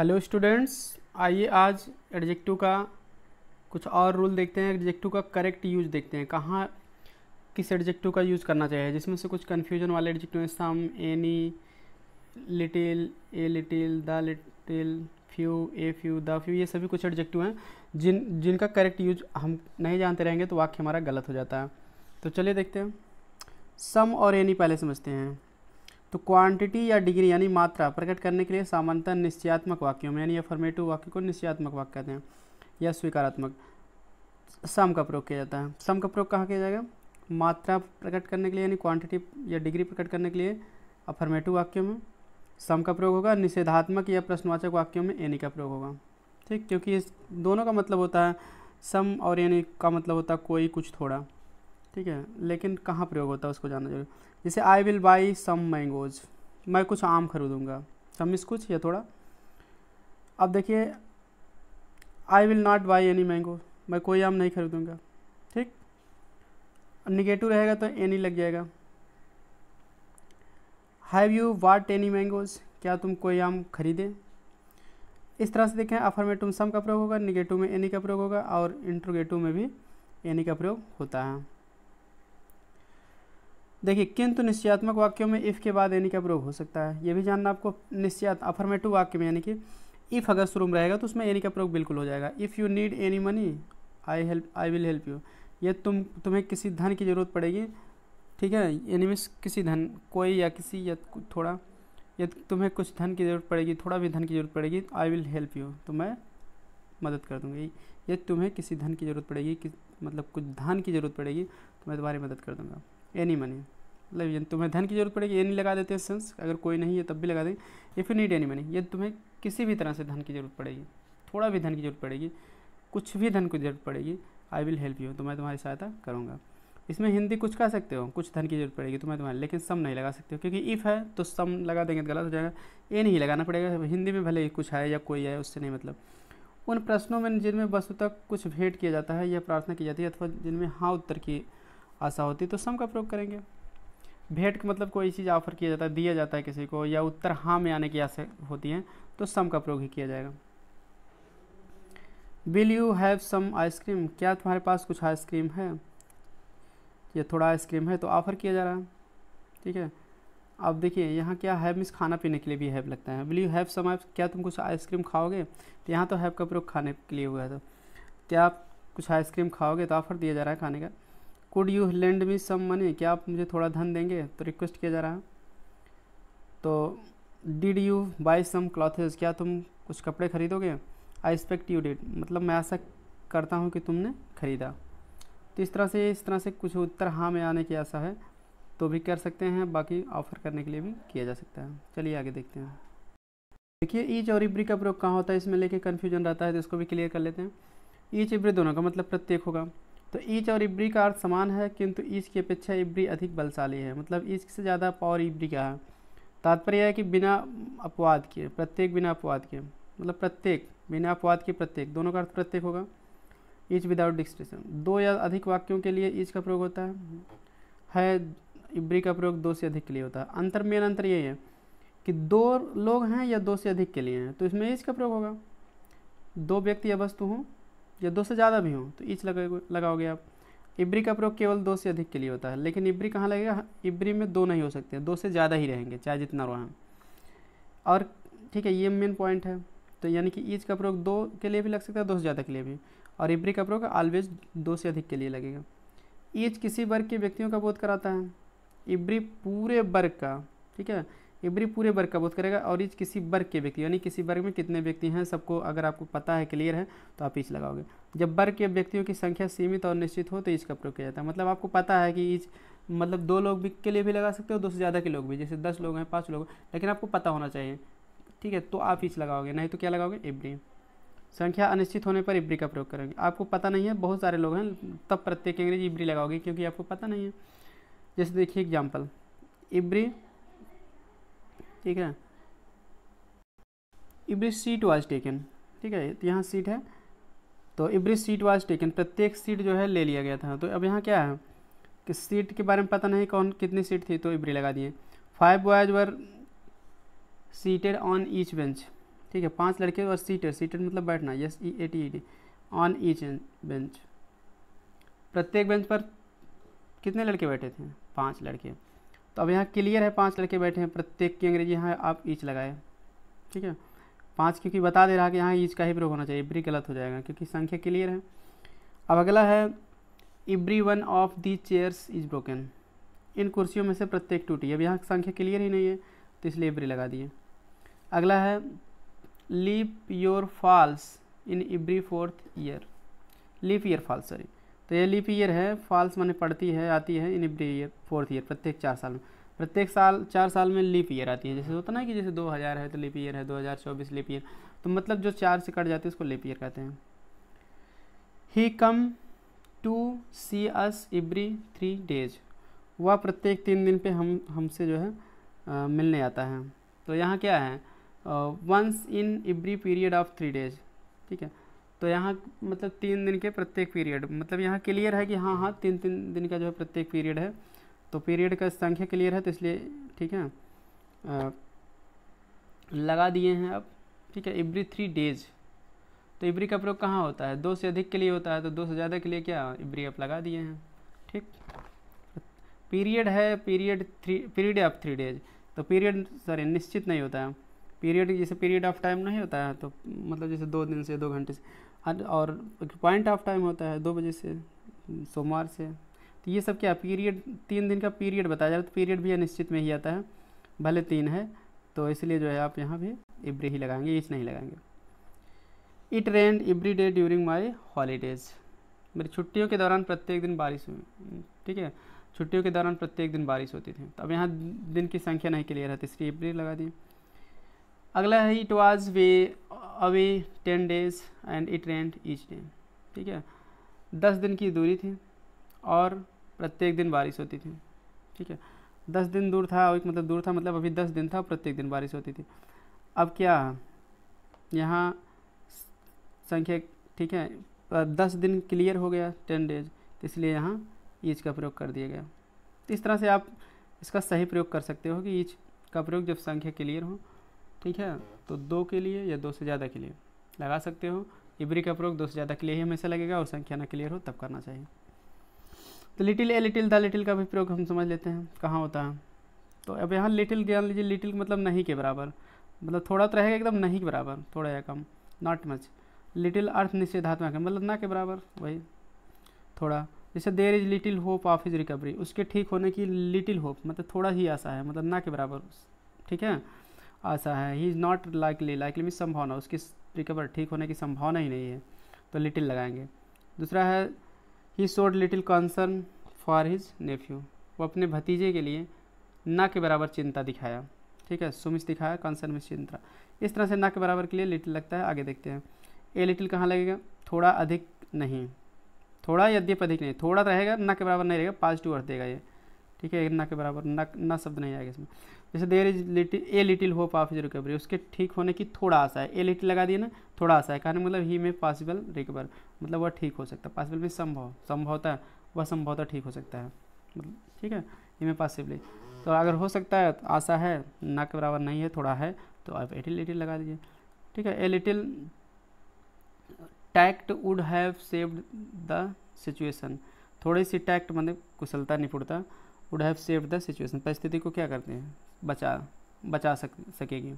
hello students आइए आज adjective का कुछ और रूल देखते हैं एडजेक्टिव का करेक्ट यूज देखते हैं कहाँ किस एडजेक्टिव का यूज़ करना चाहिए जिसमें से कुछ कन्फ्यूजन वाले एडजेक्टिव हैं some any little a little the little few a few the few ये सभी कुछ एडजेक्टिव हैं जिन जिनका करेक्ट यूज हम नहीं जानते रहेंगे तो वाक्य हमारा गलत हो जाता है तो चलिए देखते हैं सम और एनी पहले समझते हैं तो क्वांटिटी या डिग्री यानी मात्रा प्रकट करने के लिए सामान्यतः निश्चयात्मक वाक्यों में यानी अफर्मेटिव वाक्य को निश्चयात्मक वाक्य कहते हैं या स्वीकारात्मक सम का प्रयोग किया जाता है सम का प्रयोग कहाँ किया जाएगा मात्रा प्रकट करने के लिए यानी क्वांटिटी या डिग्री प्रकट करने के लिए अफर्मेटिव वाक्यों में सम का प्रयोग होगा निषेधात्मक या प्रश्नवाचक वाक्यों में एनी का प्रयोग होगा ठीक क्योंकि इस दोनों का मतलब होता है सम और यानी का मतलब होता है कोई कुछ थोड़ा ठीक है लेकिन कहाँ प्रयोग होता है उसको जानना जरूरी जैसे I will buy some mangoes मैं कुछ आम खरीदूँगा सम कुछ या थोड़ा अब देखिए I will not buy any mango मैं कोई आम नहीं खरीदूँगा ठीक निगेटिव रहेगा तो एनी लग जाएगा have you what any mangoes क्या तुम कोई आम खरीदे इस तरह से देखें अफर्मेटिव सम का प्रयोग होगा निगेटिव में एनी का प्रयोग होगा और इंट्रोगेटिव में भी एनी का प्रयोग होता है देखिए किंतु निश्चयात्मक वाक्यों में इफ़ के बाद यानी का प्रयोग हो सकता है ये भी जानना आपको निश्चयात्मक अफर्मेटिव वाक्य में यानी कि इफ़ अगर शुरू में रहेगा तो उसमें एनी का प्रयोग बिल्कुल हो जाएगा if you need any money I help I will help you ये तुम तुम्हें किसी धन की ज़रूरत पड़ेगी ठीक है यानी मीन्स किसी धन कोई या किसी या थोड़ा या तुम्हें कुछ धन की ज़रूरत पड़ेगी थोड़ा भी धन की ज़रूरत पड़ेगी आई विल हेल्प यू तो मैं मदद कर दूँगी यदि तुम्हें किसी धन की ज़रूरत पड़ेगी कि मतलब कुछ धन की ज़रूरत पड़ेगी तो मैं तुम्हारी मदद कर दूँगा एनी मनी मतलब तुम्हें धन की जरूरत पड़ेगी एनी लगा देते हैं सेंस अगर कोई नहीं है तब भी लगा दें if you need any money ये तुम्हें किसी भी तरह से धन की जरूरत पड़ेगी थोड़ा भी धन की जरूरत पड़ेगी कुछ भी धन की जरूरत पड़ेगी आई विल हेल्प यू तो मैं तुम्हारी सहायता करूँगा इसमें हिंदी कुछ कह सकते हो कुछ धन की जरूरत पड़ेगी तुम्हें तो तुम्हारे लेकिन सम नहीं लगा सकते हो क्योंकि इफ़ है तो सम लगा देंगे तो गलत हो जाएगा ए नहीं लगाना पड़ेगा हिंदी में भले ही कुछ है या कोई है उससे नहीं मतलब उन प्रश्नों में जिनमें वस्तु तक कुछ भेंट किया जाता है या प्रार्थना की जाती है अथवा जिनमें हाँ उत्तर की आशा होती तो सम का प्रयोग करेंगे भेंट के मतलब कोई चीज़ ऑफर किया जाता है दिया जाता है किसी को या उत्तर हाँ में आने की आशा होती है तो सम का प्रयोग ही किया जाएगा will you have some ice cream क्या तुम्हारे पास कुछ आइसक्रीम है या थोड़ा आइसक्रीम है तो ऑफ़र किया जा रहा है ठीक है अब देखिए यहाँ क्या हैव मिस खाना पीने के लिए भी हैव लगता है विल यू हैव सम क्या तुम कुछ आइसक्रीम खाओगे तो यहाँ तो हैव का प्रयोग खाने के लिए हुआ है तो क्या आप कुछ आइसक्रीम खाओगे तो ऑफ़र दिया जा रहा है खाने का could you lend me some money क्या आप मुझे थोड़ा धन देंगे तो रिक्वेस्ट किया जा रहा है तो did you buy some clothes क्या तुम कुछ कपड़े खरीदोगे आई एक्सपेक्ट यू डिड मतलब मैं ऐसा करता हूँ कि तुमने खरीदा तो इस तरह से इस तरह से कुछ उत्तर हाँ में आने की आशा है तो भी कर सकते हैं बाकी ऑफ़र करने के लिए भी किया जा सकता है चलिए आगे देखते हैं देखिए ईच और इब्री का प्रयोग कहाँ होता है इसमें लेके कन्फ्यूजन रहता है तो इसको भी क्लियर कर लेते हैं ईच इब्री दोनों का मतलब प्रत्येक होगा तो ईच और इब्री का अर्थ समान है किंतु ईच की अपेक्षा इब्री अधिक बलशाली है मतलब ईच से ज़्यादा पावर इब्री का है तात्पर्य है कि बिना अपवाद के प्रत्येक बिना अपवाद के मतलब प्रत्येक बिना अपवाद के प्रत्येक दोनों का अर्थ प्रत्येक होगा ईच विदाउट डिस्ट्रिक्शन दो या अधिक वाक्यों के लिए ईच का प्रयोग होता है है इब्री का प्रयोग दो से अधिक के लिए होता है अंतर मेन अंतर यही है कि दो लोग हैं या दो से अधिक के लिए हैं तो इसमें ईच का प्रयोग होगा दो व्यक्ति या वस्तु हों या दो से ज़्यादा भी हों तो ईच लगा लगाओगे आप इब्री का प्रयोग केवल दो से अधिक के लिए होता है लेकिन इब्री कहाँ लगेगा इब्री में दो नहीं हो सकते दो से ज़्यादा ही रहेंगे चाहे जितना हैं और ठीक है ये मेन पॉइंट है तो यानी कि ईच का प्रयोग दो के लिए भी लग सकता है दो से ज़्यादा के लिए भी और इब्री का प्रयोग ऑलवेज दो से अधिक के लिए लगेगा ईच किसी वर्ग के व्यक्तियों का बोध कराता है इब्री पूरे वर्ग का ठीक है इबरी पूरे वर्ग का बोध करेगा और इज किसी वर्ग के व्यक्ति यानी किसी वर्ग में कितने व्यक्ति हैं सबको अगर आपको पता है क्लियर है तो आप इच लगाओगे जब वर्ग के व्यक्तियों की संख्या सीमित और निश्चित हो तो इच का प्रयोग किया जाता है मतलब आपको पता है कि इच मतलब दो लोग भी के लिए भी लगा सकते हो दो से ज़्यादा के लोग भी जैसे दस लोग हैं पाँच लोग लेकिन आपको पता होना चाहिए ठीक है तो आप इच लगाओगे नहीं तो क्या लगाओगे इबरी संख्या अनिश्चित होने पर इब्री का प्रयोग करेंगे आपको पता नहीं है बहुत सारे लोग हैं तब प्रत्येक अंग्रेजी इब्री लगाओगे क्योंकि आपको पता नहीं है जैसे देखिए एग्जाम्पल इब्री ठीक है इवरी सीट वाज टेकन ठीक है तो यहाँ सीट है तो इवरी सीट वाज टेकन प्रत्येक सीट जो है ले लिया गया था तो अब यहाँ क्या है कि सीट के बारे में पता नहीं कौन कितनी सीट थी तो इवरी लगा दिए five boys were seated on each bench ठीक है पांच लड़के और सीटेड सीटेड मतलब बैठना yes E A T D on each bench प्रत्येक बेंच पर कितने लड़के बैठे थे पांच लड़के तो अब यहाँ क्लियर है पाँच लड़के बैठे हैं प्रत्येक की अंग्रेजी यहाँ आप ईच लगाए ठीक है पाँच क्योंकि बता दे रहा है कि यहाँ ईच का ही प्रयोग होना चाहिए इब्री गलत हो जाएगा क्योंकि संख्या क्लियर है अब अगला है every one of the chairs is broken इन कुर्सियों में से प्रत्येक टूटी अब यहाँ संख्या क्लियर ही नहीं है तो इसलिए इब्री लगा दिए अगला है leap your falls in every fourth year leap year falls sorry तो ये लीप ईयर है फॉल्स मैंने पड़ती है आती है in every year fourth year प्रत्येक चार साल में प्रत्येक साल चार साल में लीप ईयर आती है जैसे होता ना कि जैसे 2000 है तो लीप ईयर है 2024 लीप ईयर तो मतलब जो चार से कट जाती है उसको लीप ईयर कहते हैं he come to see us every three days वह प्रत्येक तीन दिन पे हम हमसे जो है आ, मिलने आता है तो यहाँ क्या है once in every period of three days ठीक है तो यहाँ मतलब तीन दिन के प्रत्येक पीरियड मतलब यहाँ क्लियर है कि हाँ हाँ तीन तीन दिन का जो है प्रत्येक पीरियड है तो पीरियड का संख्या क्लियर है तो इसलिए ठीक है आ, लगा दिए हैं अब ठीक है एवरी थ्री डेज तो इब्री का प्रयोग कहाँ होता है दो से अधिक के लिए होता है तो दो से ज़्यादा के लिए क्या इब्री आप लगा दिए हैं ठीक पीरियड है period three period of three days तो पीरियड सॉरी निश्चित नहीं होता है पीरियड जैसे पीरियड ऑफ टाइम नहीं होता है तो मतलब जैसे दो दिन से दो घंटे से और पॉइंट ऑफ टाइम होता है दो बजे से सोमवार से तो ये सब क्या पीरियड तीन दिन का पीरियड बताया जाए तो पीरियड भी अनिश्चित में ही आता है भले तीन है तो इसलिए जो है आप यहाँ भी इब्री ही लगाएंगे इस नहीं लगाएंगे it rained every day during my holidays मेरी छुट्टियों के दौरान प्रत्येक दिन बारिश हुई ठीक है छुट्टियों के दौरान प्रत्येक दिन बारिश होती थी तो अब यहाँ दिन की संख्या नहीं क्लियर है तो इसलिए इब्री लगा दी अगला है it was way away ten days and it rained each day ठीक है दस दिन की दूरी थी और प्रत्येक दिन बारिश होती थी ठीक है दस दिन दूर था एक मतलब दूर था मतलब अभी दस दिन था प्रत्येक दिन बारिश होती थी अब क्या यहाँ संख्या ठीक है दस दिन क्लियर हो गया टेन डेज इसलिए यहाँ ईच का प्रयोग कर दिया गया इस तरह से आप इसका सही प्रयोग कर सकते हो कि ईच का प्रयोग जब संख्या क्लियर हो ठीक है तो दो के लिए या दो से ज़्यादा के लिए लगा सकते हो इबरी का प्रयोग दो से ज़्यादा के लिए ही हमेशा लगेगा और संख्या ना क्लियर हो तब करना चाहिए तो little a little the little का भी प्रयोग हम समझ लेते हैं कहाँ होता है तो अब यहाँ लिटिल जान लीजिए लिटिल मतलब नहीं के बराबर मतलब थोड़ा तो रहेगा एकदम नहीं के बराबर थोड़ा या कम नॉट मच लिटिल अर्थ निषेधात्मक है मतलब ना के बराबर वही थोड़ा जैसे there is little hope of is recovery उसके ठीक होने की लिटिल होप मतलब थोड़ा ही आशा है मतलब ना के बराबर ठीक है आशा है he is not likely likely mean संभावना उसकी रिकवर ठीक होने की संभावना ही नहीं है तो लिटिल लगाएंगे दूसरा है he showed little concern for his nephew वो अपने भतीजे के लिए ना के बराबर चिंता दिखाया ठीक है सुमिस दिखाया कंसर्न में चिंता इस तरह से ना के बराबर के लिए लिटिल लगता है आगे देखते हैं ए लिटिल कहाँ लगेगा थोड़ा अधिक नहीं थोड़ा यद्यप अधिक नहीं थोड़ा तो रहेगा ना के बराबर नहीं रहेगा पॉजिटिव अर्थ देगा ये ठीक है ना के बराबर ना ना शब्द नहीं आएगा इसमें जैसे there is little a little hope of is recovery उसके ठीक होने की थोड़ा आशा है ए लिटिल लगा दिए ना थोड़ा आशा है कहने मतलब ही में पॉसिबल रिकवर मतलब वह ठीक हो सकता है पॉसिबल में संभव संभवता वह संभवता ठीक हो सकता है मतलब ठीक है ही में पॉसिबली तो अगर हो सकता है तो आशा है ना के बराबर नहीं है थोड़ा है तो आप एटिल लिटिल लगा दीजिए ठीक है a little tact would have saved the situation थोड़ी सी टैक्ट मतलब कुशलता निपुणता would have saved the situation परिस्थिति को क्या करते हैं बचा बचा सक सकेगी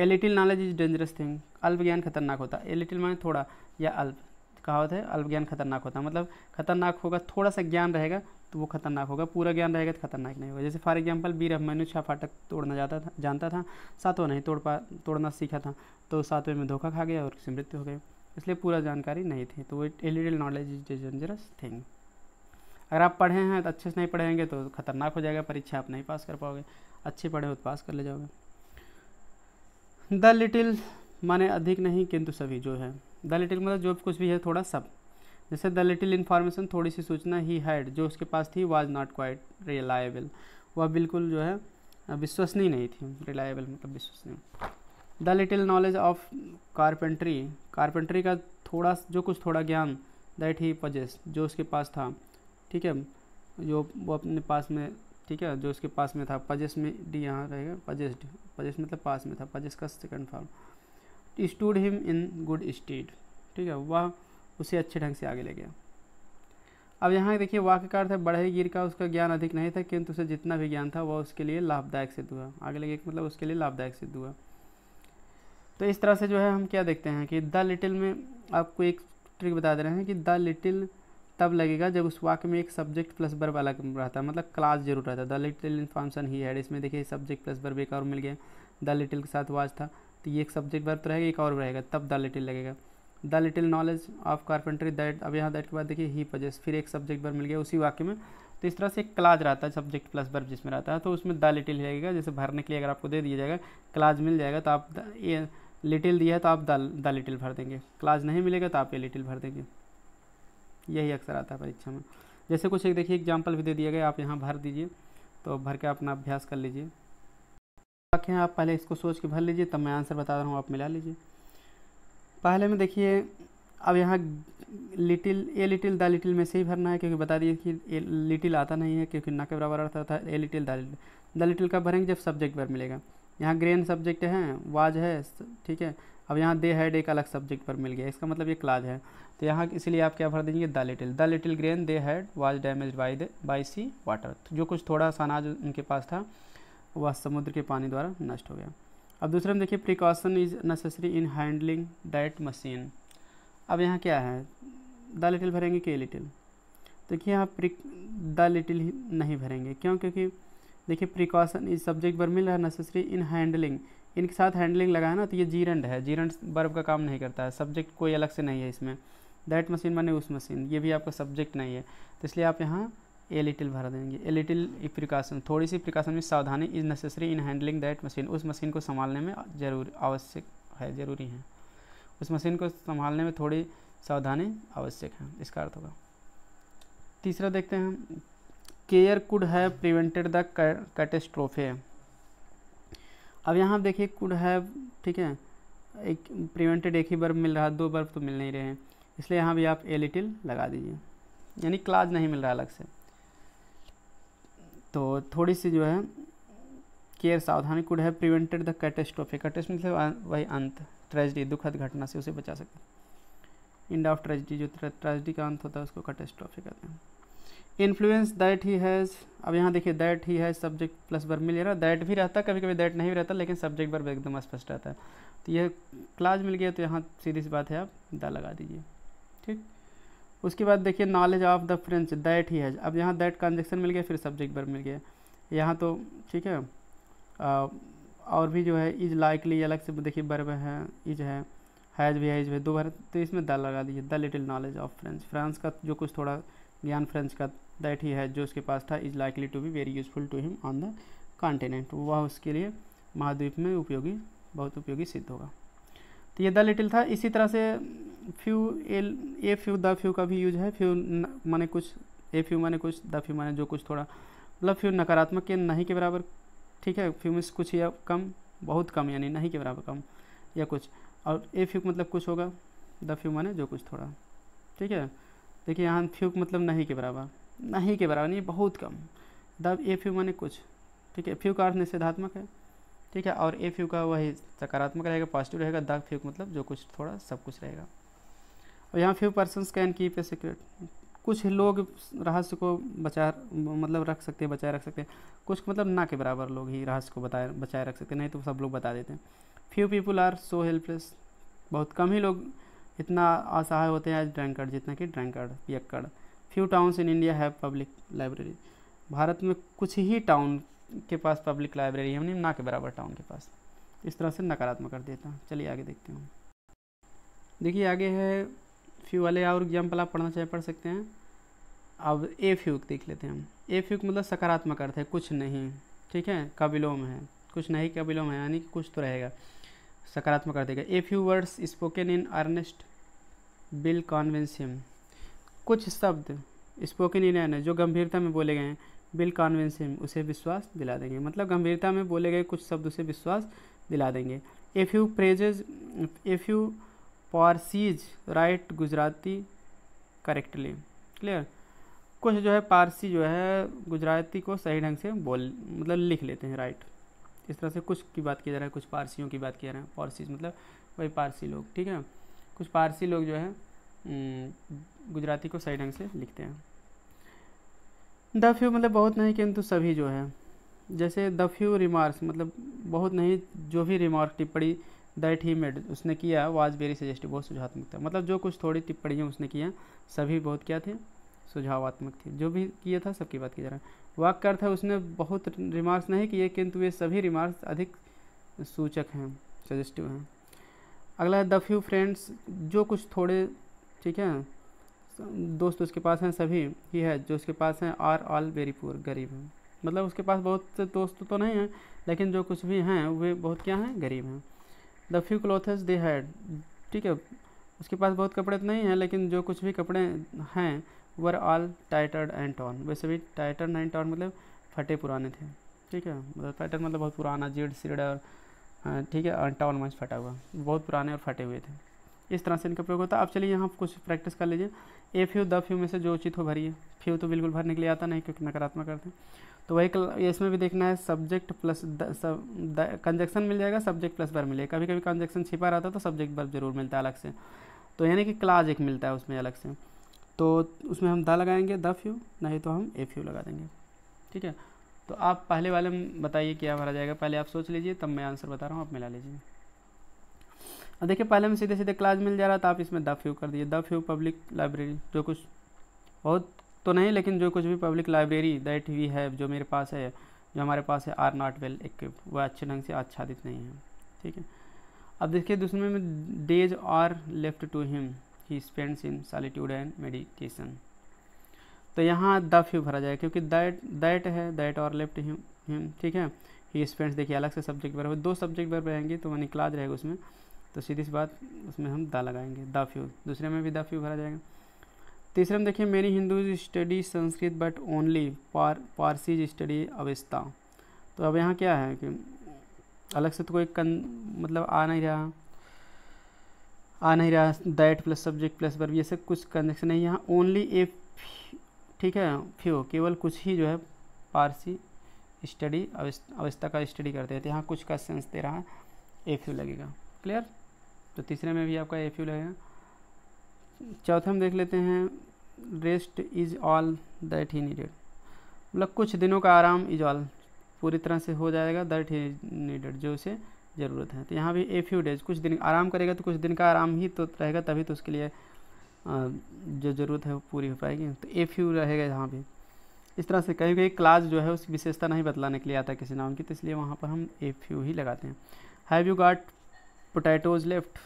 a little knowledge is dangerous thing अल्प ज्ञान खतरनाक होता है ए लिटिल माने थोड़ा या अल्प कहावत है अल्प ज्ञान खतरनाक होता है मतलब खतरनाक होगा थोड़ा सा ज्ञान रहेगा तो वो खतरनाक होगा पूरा ज्ञान रहेगा तो खतरनाक नहीं होगा जैसे फॉर एग्जाम्पल बीर अभिमन्यु छा फाटक तोड़ना जाता था जानता था सातवा नहीं तोड़ पा तोड़ना सीखा था तो सातवें में धोखा खा गया और उसकी मृत्यु हो गई इसलिए पूरा जानकारी नहीं थी तो वो a little knowledge is dangerous thing अगर आप पढ़े हैं तो अच्छे से नहीं पढ़ेंगे तो खतरनाक हो जाएगा परीक्षा आप नहीं पास कर पाओगे अच्छे पढ़े हो तो पास कर ले जाओगे द लिटिल माने अधिक नहीं किंतु सभी जो है द लिटिल मतलब जो कुछ भी है थोड़ा सब जैसे द लिटिल इन्फॉर्मेशन थोड़ी सी सूचना ही हैड जो उसके पास थी वाज नॉट क्वाइट रिलायबल वह बिल्कुल जो है विश्वसनीय नहीं थी रिलायबल मतलब विश्वसनीय the little knowledge of carpentry carpentry का थोड़ा जो कुछ थोड़ा ज्ञान दैट ही पजेस जो उसके पास था ठीक है जो वो अपने पास में ठीक है जो उसके पास में था पजेस में डी यहाँ रहेगा पजेस डी पजेस मतलब पास में था पजेस का second form stood him in good stead ठीक है वह उसे अच्छे ढंग से आगे ले गया अब यहाँ देखिए वाक्य था अर्थ बढ़े गिर का उसका ज्ञान अधिक नहीं था किंतु उसे जितना भी ज्ञान था वह उसके लिए लाभदायक सिद्ध हुआ आगे लगे मतलब उसके लिए लाभदायक सिद्ध हुआ तो इस तरह से जो है हम क्या देखते हैं कि द लिटिल में आपको एक ट्रिक बता दे रहे हैं कि द लिटिल तब लगेगा जब उस वाक्य में एक सब्जेक्ट प्लस बर्ब अलग रहता है मतलब क्लास जरूर रहता है the little information he had इसमें देखिए सब्जेक्ट प्लस बर्ब एक और मिल गया द लिटिल के साथ वाज था तो ये एक सब्जेक्ट वर्ब तो रहेगा एक और रहेगा तब द लिटिल लगेगा the little knowledge of carpentry that अब यहाँ दैट के बाद देखिए ही पजेस फिर एक सब्जेक्ट वर्ब मिल गया उसी वाक्य में तो इस तरह से क्लाज रहता है सब्जेक्ट प्लस वर्ब जिसमें रहता है तो उसमें द लिटिल लगेगा जैसे भरने के लिए अगर आपको दे दिया जाएगा क्लाज मिल जाएगा तो आप ये लिटिल दिया है तो आप द लिटिल भर देंगे क्लाज नहीं मिलेगा तो आप ये लिटिल भर देंगे यही अक्सर आता है परीक्षा में जैसे कुछ एक देखिए एग्जाम्पल भी दे दिया गया आप यहाँ भर दीजिए तो भर के अपना अभ्यास कर लीजिए वाक्य हैं आप पहले इसको सोच के भर लीजिए तब मैं आंसर बता रहा हूँ आप मिला लीजिए पहले में देखिए अब यहाँ little a little the little में से ही भरना है क्योंकि बता दिए कि ए लिटिल आता नहीं है क्योंकि ना के बराबर अर्थ आता है a little the little the little का भरेंगे जब सब्जेक्ट वर्ब मिलेगा यहाँ ग्रेन सब्जेक्ट है वाज है ठीक है अब यहाँ दे हैड एक अलग सब्जेक्ट पर मिल गया इसका मतलब ये क्लाज है तो यहाँ इसलिए आप क्या भर देंगे the little the little grain they had was damage by the by sea water तो जो कुछ थोड़ा सा अनाज उनके पास था वह समुद्र के पानी द्वारा नष्ट हो गया अब दूसरे में देखिए precaution is necessary in handling that machine अब यहाँ क्या है द लिटिल भरेंगे के लिटिल देखिए यहाँ प्रिक द लिटिल ही नहीं भरेंगे क्यों क्योंकि देखिए प्रिकॉशन इज सब्जेक्ट बर मिल रहा है नेसेसरी इन हैंडलिंग इनके साथ हैंडलिंग लगा है ना तो ये जीरेंड है जीरेंड बर्ब का काम नहीं करता है सब्जेक्ट कोई अलग से नहीं है इसमें दैट मशीन माने उस मशीन ये भी आपका सब्जेक्ट नहीं है तो इसलिए आप यहाँ ए लिटिल भर देंगे ए लिटिल प्रिकॉशन थोड़ी सी प्रिकॉशन में सावधानी is necessary in handling that machine उस मशीन को संभालने में जरूर आवश्यक है जरूरी है उस मशीन को संभालने में थोड़ी सावधानी आवश्यक है इसका अर्थ होगा तीसरा देखते हैं care could have prevented the catastrophe अब यहाँ देखिए कुड हैव ठीक है एक प्रिवेंटेड एक ही बर्फ मिल रहा है दो बर्फ तो मिल नहीं रहे हैं इसलिए यहाँ भी आप ए लिटिल लगा दीजिए यानी क्लाज नहीं मिल रहा अलग से तो थोड़ी सी जो है केयर सावधानी could have prevented the catastrophe कैटेस्ट मतलब वही अंत ट्रेजडी दुखद घटना से उसे बचा सके इंड ऑफ ट्रेजडी जो ट्रेजडी का अंत होता है उसको कैटेस्ट्रोफे कहते हैं इन्फ्लुएंस दैट ही हैज़ अब यहाँ देखिए that he has subject plus verb मिल रहा दैट भी रहता कभी कभी दैट नहीं भी रहता लेकिन सब्जेक्ट वर्ब एकदम स्पष्ट रहता है तो यह क्लास मिल गया तो यहाँ सीधी सी बात है आप द लगा दीजिए ठीक उसके बाद देखिए knowledge of the French that he has अब यहाँ दैट कंजेक्शन मिल गया फिर सब्जेक्ट वर्ब मिल गया यहाँ तो ठीक है आ, और भी जो है इज लाइकली अलग से देखिए बर्ब है इज है हैज़ भी है इज भी दो बार तो इसमें द लगा दीजिए the little knowledge of French France का जो कुछ थोड़ा ज्ञान फ्रेंच का दैट ही है जो उसके पास था is likely to be very useful to him on the continent वह उसके लिए महाद्वीप में उपयोगी बहुत उपयोगी सिद्ध होगा तो ये द लिटिल था इसी तरह से few L a few the few का भी यूज है फ्यू माने कुछ ए फ्यू माने कुछ द फ्यू माने जो कुछ थोड़ा मतलब फ्यू नकारात्मक के नहीं के बराबर ठीक है फ्यू मीन्स कुछ या कम बहुत कम यानी नहीं के बराबर कम या कुछ और ए फ्यू मतलब कुछ होगा द फ्यू माने जो कुछ थोड़ा ठीक है देखिए यहाँ फ्यूक मतलब नहीं के बराबर नहीं के बराबर नहीं बहुत कम दब ए फ्यू माने कुछ ठीक है फ्यू का अर्थ निषेधात्मक है ठीक है और ए फ्यू का वही सकारात्मक रहेगा पॉजिटिव रहेगा दब फ्यूक मतलब जो कुछ थोड़ा सब कुछ रहेगा और यहाँ few person can keep a secret कुछ लोग रहस्य को बचा मतलब रख सकते हैं बचाए रख सकते हैं कुछ मतलब ना के बराबर लोग ही रहस्य को बताए बचाए रख सकते हैं नहीं तो सब लोग बता देते हैं few people are so helpless बहुत कम ही लोग इतना असहाय होते हैं एज ड्रैंकर्ड जितना कि ड्रैंकड़ पियक्कड़ few towns in India have public library भारत में कुछ ही टाउन के पास पब्लिक लाइब्रेरी है ना के बराबर टाउन के पास इस तरह से नकारात्मक कर देता हूँ चलिए आगे देखते हैं देखिए आगे है फ्यू वाले और एग्जाम्पल आप पढ़ना चाहे पढ़ सकते हैं अब ए फ्यूक देख लेते हैं हम ए फ्यूक मतलब सकारात्मक अर्थ है कुछ नहीं ठीक है कबिलों में है कुछ नहीं कबिलों में यानी कि कुछ तो रहेगा सकारात्मक अर्थ देगा a few words spoken in earnest will convince him कुछ शब्द स्पोकन इंडियन है जो गंभीरता में बोले गए हैं बिल कॉन्वेंसियम उसे विश्वास दिला देंगे मतलब गंभीरता में बोले गए कुछ शब्द उसे विश्वास दिला देंगे if you Parsees if you Parsees write Gujarati correctly clear कुछ जो है पारसी जो है गुजराती को सही ढंग से बोल मतलब लिख लेते हैं राइट इस तरह से कुछ की बात किया जा रहा है कुछ पारसियों की बात किया जा रहा है पारसीज मतलब वही पारसी लोग ठीक है कुछ पारसी लोग जो है गुजराती को सही ढंग से लिखते हैं द फ्यू मतलब बहुत नहीं किंतु सभी जो है जैसे द फ्यू रिमार्क्स मतलब बहुत नहीं जो भी रिमार्क टिप्पणी दैट ही मेड उसने किया वाज वेरी सजेस्टिव बहुत सुझावात्मक था मतलब जो कुछ थोड़ी टिप्पणियाँ उसने किया सभी बहुत क्या थे सुझावात्मक थे जो भी किया था सबकी बात की जा रहा है वाक कर था उसने बहुत रिमार्क्स नहीं किए किंतु ये सभी रिमार्क्स अधिक सूचक हैं सजेस्टिव हैं अगला है द फ्यू फ्रेंड्स जो कुछ थोड़े ठीक है दोस्त उसके पास हैं सभी ही है जो उसके पास हैं आर ऑल वेरी पुअर गरीब हैं मतलब उसके पास बहुत से दोस्त तो नहीं हैं लेकिन जो कुछ भी हैं वे बहुत क्या हैं गरीब हैं the few clothes they had ठीक है उसके पास बहुत कपड़े तो नहीं हैं लेकिन जो कुछ भी कपड़े हैं were all tattered and torn वैसे भी टाइटर्ड एंड टॉन मतलब फटे पुराने थे ठीक है मतलब टाइटर्ड मतलब बहुत पुराना जीड सीड और हाँ, ठीक है अंटा मंच फटा हुआ बहुत पुराने और फटे हुए थे इस तरह से इनका प्रयोग होता है अब चलिए यहाँ कुछ प्रैक्टिस कर लीजिए ए फ्यू द फ्यू में से जो उचित हो भरिए फ्यू तो बिल्कुल भरने के लिए आता नहीं क्योंकि नकारात्मक करते हैं तो वही इसमें भी देखना है सब्जेक्ट प्लस द, सब द कंजक्शन मिल जाएगा सब्जेक्ट प्लस बर मिलेगा कभी कभी कंजक्शन छिपा रहता है तो सब्जेक्ट बर जरूर मिलता है अलग से तो यानी कि क्लाज एक मिलता है उसमें अलग से तो उसमें हम द लगाएंगे द फ्यू नहीं तो हम ए फ्यू लगा देंगे ठीक है तो आप पहले वाले में बताइए क्या भरा जाएगा पहले आप सोच लीजिए तब मैं आंसर बता रहा हूँ आप मिला लीजिए अब देखिए पहले में सीधे सीधे क्लास मिल जा रहा था आप इसमें द फ्यू कर दिए द फ्यू पब्लिक लाइब्रेरी जो कुछ बहुत तो नहीं लेकिन जो कुछ भी public library that we have जो मेरे पास है जो हमारे पास है आर नॉट वेल एक वह अच्छे ढंग से आच्छादित नहीं है ठीक है अब देखिए दूसरे में days are left to him he spends in solitude and meditation तो यहाँ द फ्यू भरा जाएगा क्योंकि दैट दैट है दैट और लेफ्ट हिम ठीक है ही स्पेंड्स देखिए अलग से सब्जेक्ट भर दो सब्जेक्ट भर रहेंगे तो वन क्लाज रहेगा उसमें तो सीधी सी बात उसमें हम द लगाएंगे द फ्यू दूसरे में भी द फ्यू भरा जाएगा तीसरे में देखिए many Hindus study Sanskrit but only पार पारसीज स्टडी अवस्था तो अब यहाँ क्या है कि अलग से तो कोई कन मतलब आ नहीं रहा आ नहीं रहा that plus subject plus verb ये सब कुछ कनेक्शन नहीं यहाँ ओनली ए ठीक है फ्यू केवल कुछ ही जो है पारसी स्टडी अवस्था का स्टडी करते हैं तो यहाँ कुछ क्वेश्चन दे रहा है ए फ्यू लगेगा क्लियर तो तीसरे में भी आपका ए फ्यू लगेगा चौथे हम देख लेते हैं rest is all that he needed मतलब कुछ दिनों का आराम इज ऑल पूरी तरह से हो जाएगा दैट ही नीडेड जो उसे ज़रूरत है तो यहाँ भी ए फ्यू डेज कुछ दिन आराम करेगा तो कुछ दिन का आराम ही तो रहेगा तभी तो उसके लिए जो ज़रूरत है वो पूरी हो पाएगी तो ए फ्यू रहेगा यहाँ पे इस तरह से कहीं कहीं क्लास जो है उसकी विशेषता नहीं बतलाने के लिए आता किसी नाम की तो इसलिए वहाँ पर हम ए फ्यू ही लगाते हैं have you got potatoes left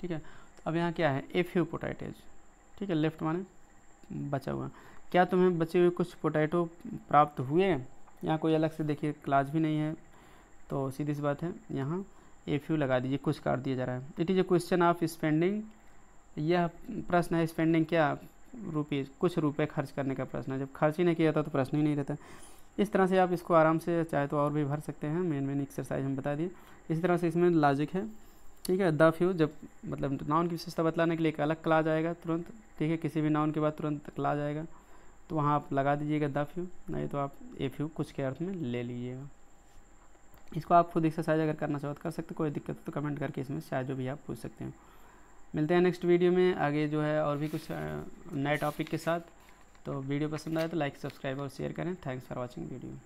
ठीक है तो अब यहाँ क्या है ए फ्यू पोटैटोज ठीक है लेफ्ट माने बचा हुआ क्या तुम्हें बचे हुए कुछ पोटैटो प्राप्त हुए यहाँ कोई अलग से देखिए क्लास भी नहीं है तो सीधी सी बात है यहाँ ए फ्यू लगा दीजिए कुछ कार्ड दिया जा रहा है it is a question of spending यह प्रश्न है स्पेंडिंग क्या रुपीज़ कुछ रुपए खर्च करने का प्रश्न है जब खर्च ही नहीं किया जाता तो प्रश्न ही नहीं रहता इस तरह से आप इसको आराम से चाहे तो और भी भर सकते हैं मेन मेन एक्सरसाइज हम बता दिए इसी तरह से इसमें लॉजिक है ठीक है द फ्यू जब मतलब नाउन की विशेषता बतलाने के लिए एक अलग क्लाज आएगा तुरंत ठीक है किसी भी नाउन के बाद तुरंत क्लाज आएगा तो वहाँ आप लगा दीजिएगा द फ्यू नहीं तो आप ए फ्यू कुछ के अर्थ में ले लीजिएगा इसको आप खुद एक्सरसाइज अगर करना चाहो तो कर सकते कोई दिक्कत तो कमेंट करके इसमें शायद जो भी आप पूछ सकते हैं मिलते हैं नेक्स्ट वीडियो में आगे जो है और भी कुछ नए टॉपिक के साथ तो वीडियो पसंद आए तो लाइक सब्सक्राइब और शेयर करें थैंक्स फॉर वॉचिंग वीडियो